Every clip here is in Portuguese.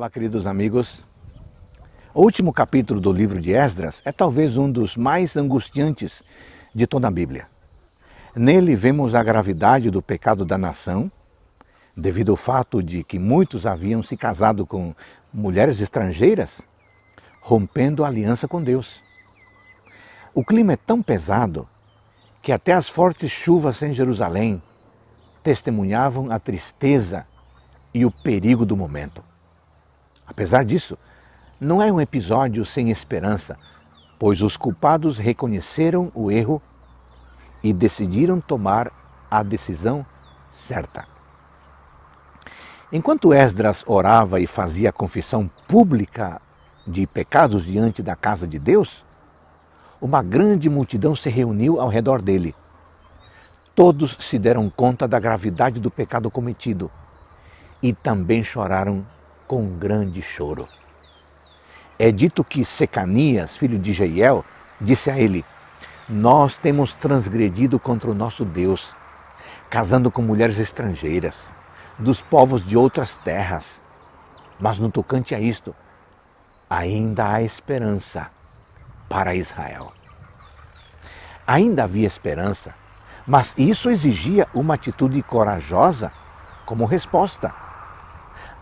Olá, queridos amigos. O último capítulo do livro de Esdras é talvez um dos mais angustiantes de toda a Bíblia. Nele vemos a gravidade do pecado da nação, devido ao fato de que muitos haviam se casado com mulheres estrangeiras, rompendo a aliança com Deus. O clima é tão pesado que até as fortes chuvas em Jerusalém testemunhavam a tristeza e o perigo do momento. Apesar disso, não é um episódio sem esperança, pois os culpados reconheceram o erro e decidiram tomar a decisão certa. Enquanto Esdras orava e fazia confissão pública de pecados diante da casa de Deus, uma grande multidão se reuniu ao redor dele. Todos se deram conta da gravidade do pecado cometido e também choraram com grande choro. É dito que Secanias, filho de Jeiel, disse a ele: Nós temos transgredido contra o nosso Deus, casando com mulheres estrangeiras, dos povos de outras terras. Mas no tocante a isto, ainda há esperança para Israel. Ainda havia esperança, mas isso exigia uma atitude corajosa como resposta.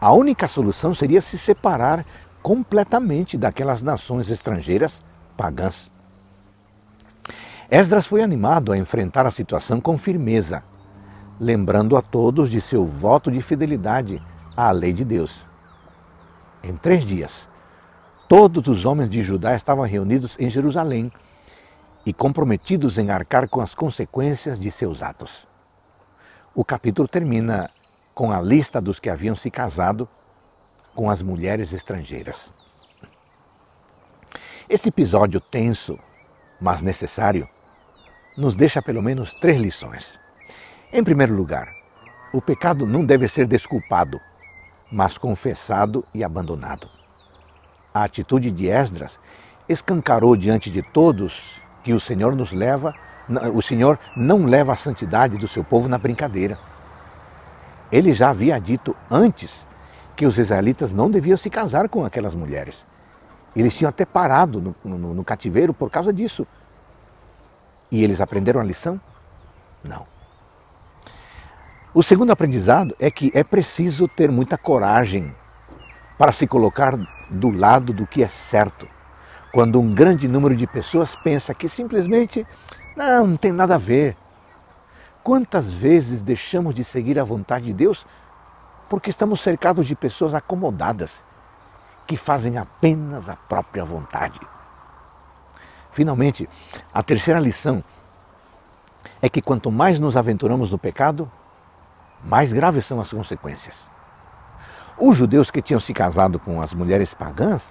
A única solução seria se separar completamente daquelas nações estrangeiras pagãs. Esdras foi animado a enfrentar a situação com firmeza, lembrando a todos de seu voto de fidelidade à lei de Deus. Em três dias, todos os homens de Judá estavam reunidos em Jerusalém e comprometidos em arcar com as consequências de seus atos. O capítulo termina com a lista dos que haviam se casado com as mulheres estrangeiras. Este episódio tenso, mas necessário, nos deixa pelo menos três lições. Em primeiro lugar, o pecado não deve ser desculpado, mas confessado e abandonado. A atitude de Esdras escancarou diante de todos que o Senhor nos leva, o Senhor não leva a santidade do seu povo na brincadeira. Ele já havia dito antes que os israelitas não deviam se casar com aquelas mulheres. Eles tinham até parado no, no, no cativeiro por causa disso. E eles aprenderam a lição? Não. O segundo aprendizado é que é preciso ter muita coragem para se colocar do lado do que é certo. Quando um grande número de pessoas pensa que simplesmente não, não tem nada a ver, Quantas vezes deixamos de seguir a vontade de Deus porque estamos cercados de pessoas acomodadas que fazem apenas a própria vontade? Finalmente, a terceira lição é que quanto mais nos aventuramos no pecado, mais graves são as consequências. Os judeus que tinham se casado com as mulheres pagãs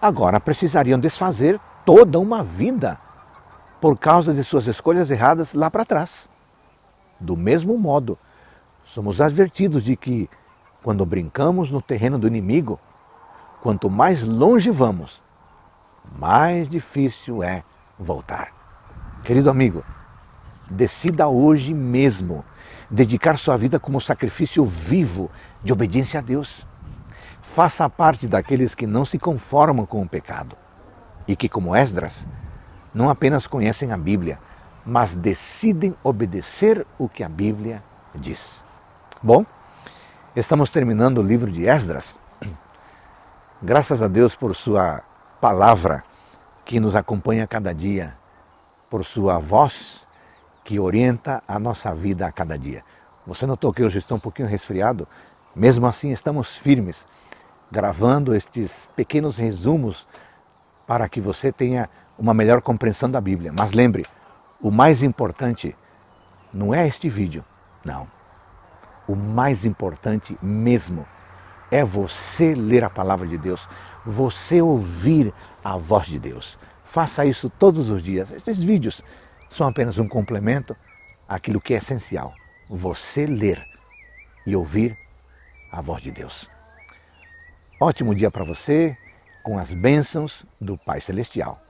agora precisariam desfazer toda uma vida por causa de suas escolhas erradas lá para trás. Do mesmo modo, somos advertidos de que, quando brincamos no terreno do inimigo, quanto mais longe vamos, mais difícil é voltar. Querido amigo, decida hoje mesmo dedicar sua vida como sacrifício vivo de obediência a Deus. Faça parte daqueles que não se conformam com o pecado e que, como Esdras, não apenas conhecem a Bíblia, mas decidem obedecer o que a Bíblia diz. Bom, estamos terminando o livro de Esdras. Graças a Deus por Sua palavra que nos acompanha cada dia, por Sua voz que orienta a nossa vida a cada dia. Você notou que hoje estou um pouquinho resfriado? Mesmo assim, estamos firmes, gravando estes pequenos resumos para que você tenha uma melhor compreensão da Bíblia. Mas lembre, o mais importante não é este vídeo, não. O mais importante mesmo é você ler a palavra de Deus, você ouvir a voz de Deus. Faça isso todos os dias. Estes vídeos são apenas um complemento àquilo que é essencial: você ler e ouvir a voz de Deus. Ótimo dia para você, com as bênçãos do Pai Celestial.